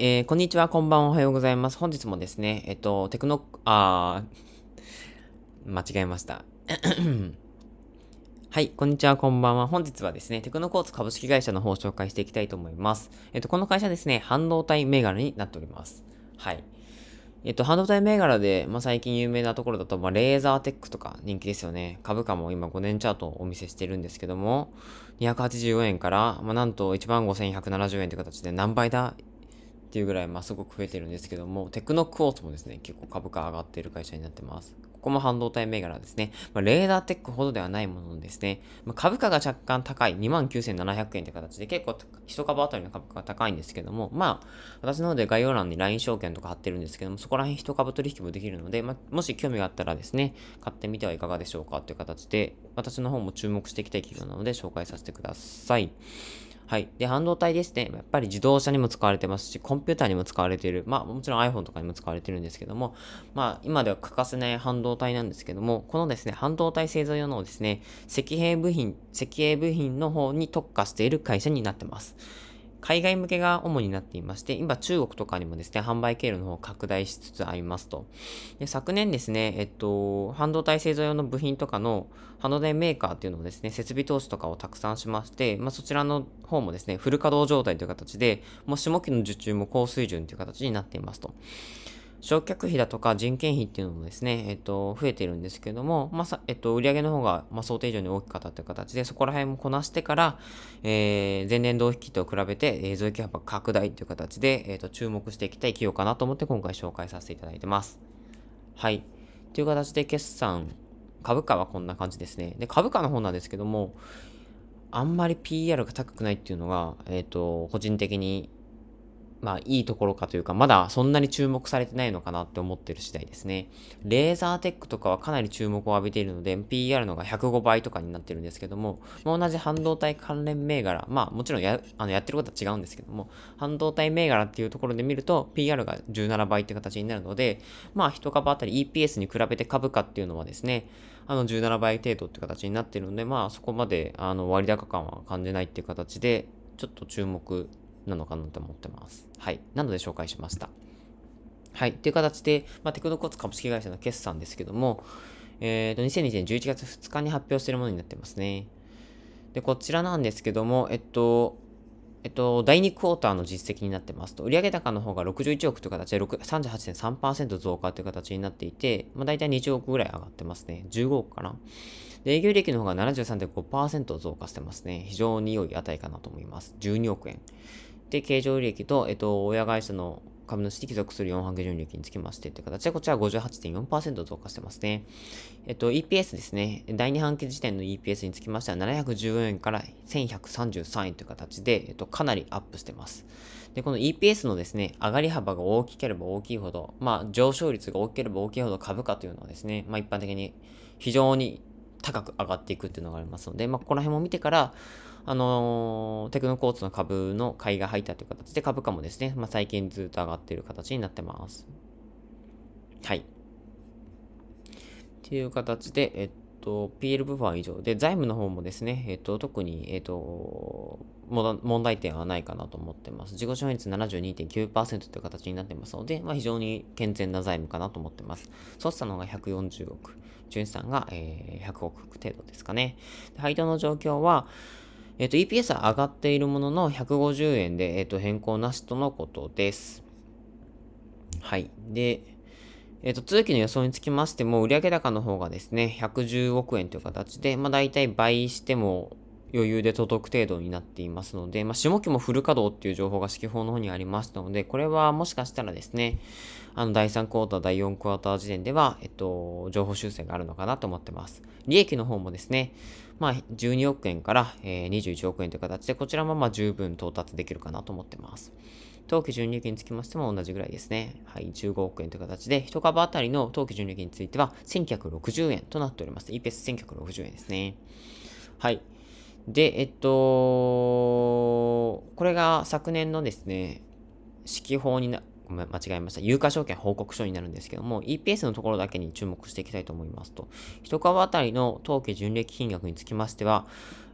えー、こんにちは、こんばんは、おはようございます。本日もですね、えっと、テクノ、あ間違えました。はい、こんにちは、こんばんは。本日はですね、テクノコーツ株式会社の方を紹介していきたいと思います。えっと、この会社ですね、半導体銘柄になっております。はい。えっと、半導体銘柄で、まあ、最近有名なところだと、まあ、レーザーテックとか人気ですよね。株価も今5年チャートをお見せしてるんですけども、284円から、まあ、なんと1万5170円という形で何倍だっていうぐらい、まあ、すごく増えてるんですけども、テクノクォーツもですね、結構株価上がっている会社になってます。ここも半導体銘柄ですね。まあ、レーダーテックほどではないものですね。まあ、株価が若干高い、29,700円って形で結構1株当たりの株価が高いんですけども、まあ、私の方で概要欄に LINE 証券とか貼ってるんですけども、そこら辺1株取引もできるので、まあ、もし興味があったらですね、買ってみてはいかがでしょうかという形で、私の方も注目していきたい企業なので紹介させてください。はい。で、半導体ですね。やっぱり自動車にも使われてますし、コンピューターにも使われている。まあ、もちろん iPhone とかにも使われてるんですけども、まあ、今では欠かせない半導体なんですけども、このですね、半導体製造用のですね、石英部品、石英部品の方に特化している会社になってます。海外向けが主になっていまして、今中国とかにもですね、販売経路の方を拡大しつつありますと。で昨年ですね、えっと、半導体製造用の部品とかの半導体メーカーっていうのをですね、設備投資とかをたくさんしまして、まあ、そちらの方もですね、フル稼働状態という形で、もう下期の受注も高水準という形になっていますと。償却費だとか人件費っていうのもですね、えっと、増えてるんですけども、まあ、えっと、売上の方が、まあ、想定以上に大きかったという形で、そこら辺もこなしてから、えー、前年同期と比べて、えー、増益幅拡大という形で、えっ、と、注目していきたい企業かなと思って今回紹介させていただいてます。はい。という形で決算、株価はこんな感じですね。で、株価の方なんですけども、あんまり PR が高くないっていうのが、えっ、と、個人的にまあいいところかというか、まだそんなに注目されてないのかなって思ってる次第ですね。レーザーテックとかはかなり注目を浴びているので、PR のが105倍とかになってるんですけども、まあ、同じ半導体関連銘柄、まあもちろんやあのやってることは違うんですけども、半導体銘柄っていうところで見ると、PR が17倍って形になるので、まあ1株あたり EPS に比べて株価っていうのはですね、あの17倍程度って形になってるので、まあそこまであの割高感は感じないっていう形で、ちょっと注目なのかなと思ってます。はい。なので紹介しました。はい。という形で、まあ、テクノコツ株式会社の決算ですけども、えっ、ー、と、2020年11月2日に発表しているものになってますね。で、こちらなんですけども、えっと、えっと、第2クォーターの実績になってますと、売上高の方が61億という形で38.3%増加という形になっていて、まあ、大体20億ぐらい上がってますね。15億かな。で、営業利益の方が73.5%増加してますね。非常に良い値かなと思います。12億円。で、経常利益と、えっと、親会社の株主に帰属する4半期純利益につきましてという形で、こちら58.4%増加してますね。えっと、EPS ですね。第2半期時点の EPS につきましては、714円から1133円という形で、えっと、かなりアップしてます。で、この EPS のですね、上がり幅が大きければ大きいほど、まあ、上昇率が大きければ大きいほど株価というのはですね、まあ、一般的に非常に高く上がっていくっていうのがありますので、まあ、この辺も見てから、あのテクノコーツの株の買いが入ったという形で、株価もですね、まあ、最近ずっと上がっている形になってます。はい。っていう形で、えっと、PL 部分は以上で、財務の方もですね、えっと、特に、えっと、問題点はないかなと思ってます。自己承認率72.9%という形になってますので、まあ、非常に健全な財務かなと思ってます。ソスタの方が140億、純資産が、え100億程度ですかね。配当の状況は、えっ、ー、と、EPS は上がっているものの150円で、えっ、ー、と、変更なしとのことです。はい。で、えっ、ー、と、通期の予想につきましても、売上高の方がですね、110億円という形で、まあ、大体倍しても余裕で届く程度になっていますので、まあ、下期もフル稼働っていう情報が四季報の方にありましたので、これはもしかしたらですね、あの、第3クォーター、第4クォーター時点では、えっと、情報修正があるのかなと思ってます。利益の方もですね、まあ、12億円から、え21億円という形で、こちらもまあ十分到達できるかなと思ってます。当期純利益につきましても同じぐらいですね。はい、15億円という形で、1株当たりの当期純利益については、1960円となっております。EPS1960 円ですね。はい。で、えっと、これが昨年のですね、指揮法にな、ごめん、間違えました。有価証券報告書になるんですけども、EPS のところだけに注目していきたいと思いますと、1株当たりの当期純利益金額につきましては、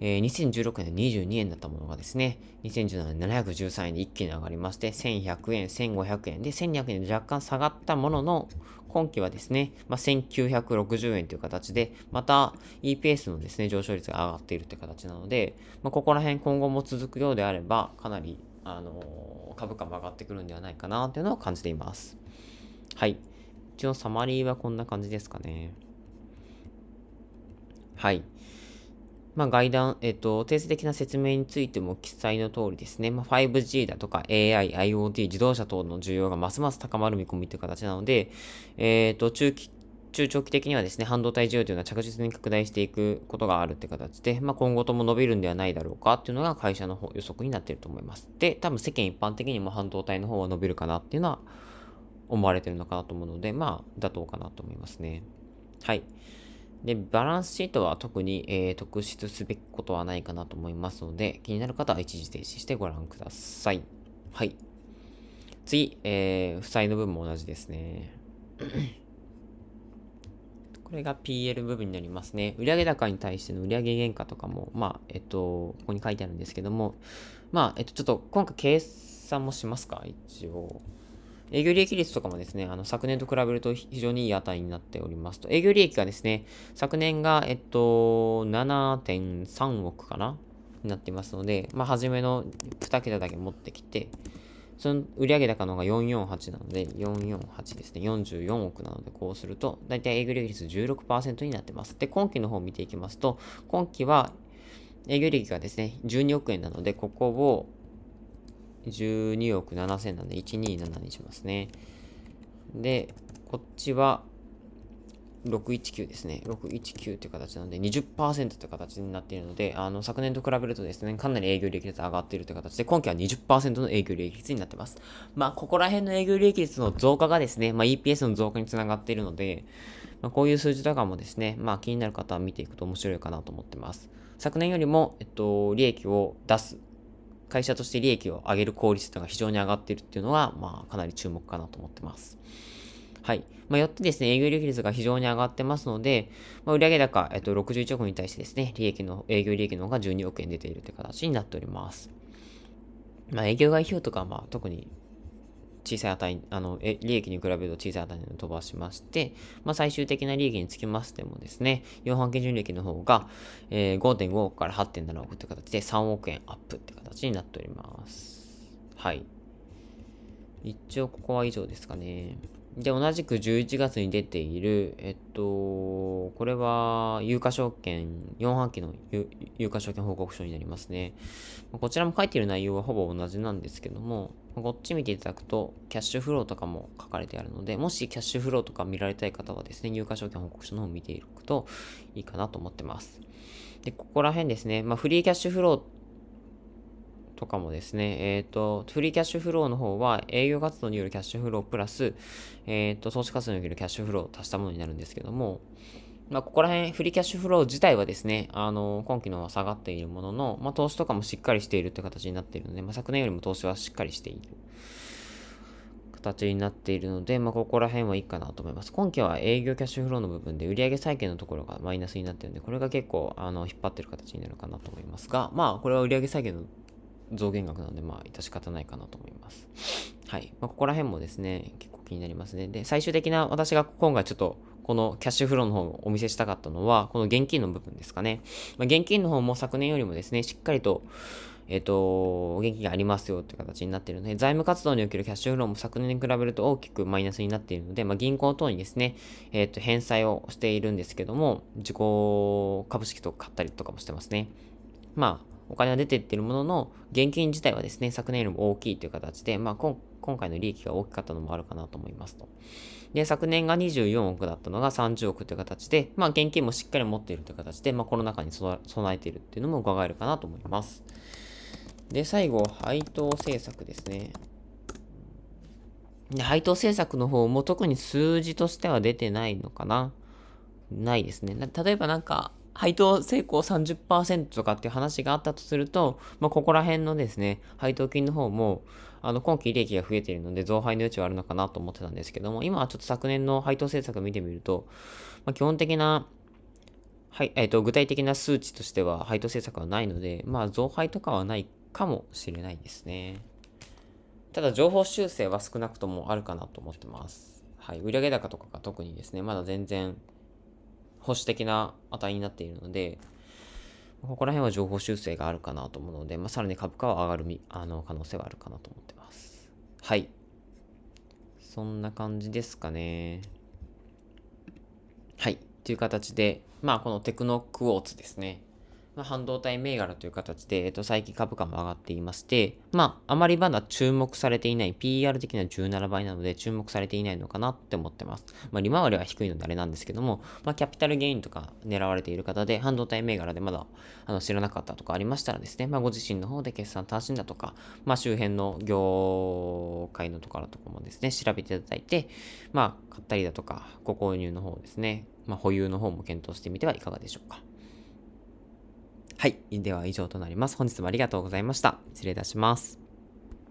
えー、2016年22円だったものがですね、2017年713円で一気に上がりまして、1100円、1500円で1200円で若干下がったものの、今期はですね、まあ、1960円という形で、また EPS のですね、上昇率が上がっているという形なので、まあ、ここら辺今後も続くようであれば、かなりあの株価も上がってくるんではないかなというのを感じています。はい。一応サマリーはこんな感じですかね。はい。まあ、外談、えっと、定性的な説明についても記載の通りですね、まあ、5G だとか AI、IoT、自動車等の需要がますます高まる見込みという形なので、えっと、中期中長期的にはですね、半導体需要というのは着実に拡大していくことがあるって形で、まあ、今後とも伸びるんではないだろうかっていうのが会社の方予測になっていると思います。で、多分世間一般的にも半導体の方は伸びるかなっていうのは思われてるのかなと思うので、まあ、妥当かなと思いますね。はい。で、バランスシートは特に、えー、特筆すべきことはないかなと思いますので、気になる方は一時停止してご覧ください。はい。次、えー、負債の分も同じですね。これが PL 部分になりますね。売上高に対しての売上原価とかも、まあ、えっと、ここに書いてあるんですけども、まあ、えっと、ちょっと今回計算もしますか、一応。営業利益率とかもですね、あの、昨年と比べると非常にいい値になっておりますと。営業利益がですね、昨年が、えっと、7.3億かなになっていますので、まあ、初めの2桁だけ持ってきて、その売上高の方が448なので、448ですね。44億なので、こうすると、だいたい営業利益率16%になってます。で、今期の方を見ていきますと、今期は営業利益がですね、12億円なので、ここを12億7000なんで、127にしますね。で、こっちは619ですね。619という形なので20%という形になっているので、あの、昨年と比べるとですね、かなり営業利益率上がっているという形で、今期は20%の営業利益率になってます。まあ、ここら辺の営業利益率の増加がですね、まあ、EPS の増加につながっているので、まあ、こういう数字とかもですね、まあ、気になる方は見ていくと面白いかなと思ってます。昨年よりも、えっと、利益を出す。会社として利益を上げる効率というのが非常に上がっているっていうのが、まあ、かなり注目かなと思ってます。はい。まあ、よってですね、営業利益率が非常に上がってますので、まあ、売上高、えっと、61億に対してですね、利益の、営業利益の方が12億円出ているという形になっております。まあ、営業外費用とかは、まあ、特に小さい値、あの、利益に比べると小さい値を飛ばしまして、まあ、最終的な利益につきましてもですね、4半基準利益の方が、えー、5.5億から8.7億という形で3億円アップって形になっております。はい。一応ここは以上ですかね。で、同じく11月に出ている、えっと、これは、有価証券、4半期の有価証券報告書になりますね。こちらも書いている内容はほぼ同じなんですけども、こっち見ていただくと、キャッシュフローとかも書かれてあるので、もしキャッシュフローとか見られたい方はですね、有価証券報告書の方を見ていくといいかなと思ってます。で、ここら辺ですね、まあ、フリーキャッシュフローとかもですね、えっ、ー、と、フリーキャッシュフローの方は営業活動によるキャッシュフロープラス、えっ、ー、と、投資活動によるキャッシュフローを足したものになるんですけども、まあ、ここら辺、フリーキャッシュフロー自体はですね、あの、今期のは下がっているものの、まあ、投資とかもしっかりしているという形になっているので、まあ、昨年よりも投資はしっかりしている形になっているので、まあ、ここら辺はいいかなと思います。今期は営業キャッシュフローの部分で売上債建のところがマイナスになっているので、これが結構、あの、引っ張ってる形になるかなと思いますが、まあ、これは売上債建の増減額なんで、まあ、致し方ないかなと思います。はい。まあ、ここら辺もですね、結構気になりますね。で、最終的な私が今回ちょっと、このキャッシュフローの方をお見せしたかったのは、この現金の部分ですかね。まあ、現金の方も昨年よりもですね、しっかりと、えっ、ー、と、現金がありますよという形になっているので、財務活動におけるキャッシュフローも昨年に比べると大きくマイナスになっているので、まあ、銀行等にですね、えっ、ー、と、返済をしているんですけども、自己株式とか買ったりとかもしてますね。まあ、お金は出てってるものの、現金自体はですね、昨年よりも大きいという形で、まあ、今回の利益が大きかったのもあるかなと思いますと。で、昨年が24億だったのが30億という形で、まあ、現金もしっかり持っているという形で、まあ、コロナ禍に備えているっていうのも伺えるかなと思います。で、最後、配当政策ですね。で、配当政策の方も特に数字としては出てないのかなないですね。例えばなんか、配当成功30%とかっていう話があったとすると、まあ、ここら辺のですね、配当金の方も、あの、今期利益が増えているので、増配の余地はあるのかなと思ってたんですけども、今はちょっと昨年の配当政策を見てみると、まあ、基本的な、はい、えっ、ー、と、具体的な数値としては配当政策はないので、まあ、増配とかはないかもしれないですね。ただ、情報修正は少なくともあるかなと思ってます。はい、売上高とかが特にですね、まだ全然、保守的な値になっているので、ここら辺は情報修正があるかなと思うので、まあ、さらに株価は上がるみあの可能性はあるかなと思ってます。はい。そんな感じですかね。はい。という形で、まあ、このテクノクォーツですね。半導体銘柄という形で、えっと、最近株価も上がっていまして、まあ、あまりまだ注目されていない、p r 的には17倍なので注目されていないのかなって思ってます。まあ、利回りは低いのであれなんですけども、まあ、キャピタルゲインとか狙われている方で、半導体銘柄でまだあの知らなかったとかありましたらですね、まあ、ご自身の方で決算単身だとか、まあ、周辺の業界のところとかもですね、調べていただいて、まあ、買ったりだとか、ご購入の方ですね、まあ、保有の方も検討してみてはいかがでしょうか。はい。では以上となります。本日もありがとうございました。失礼いたします。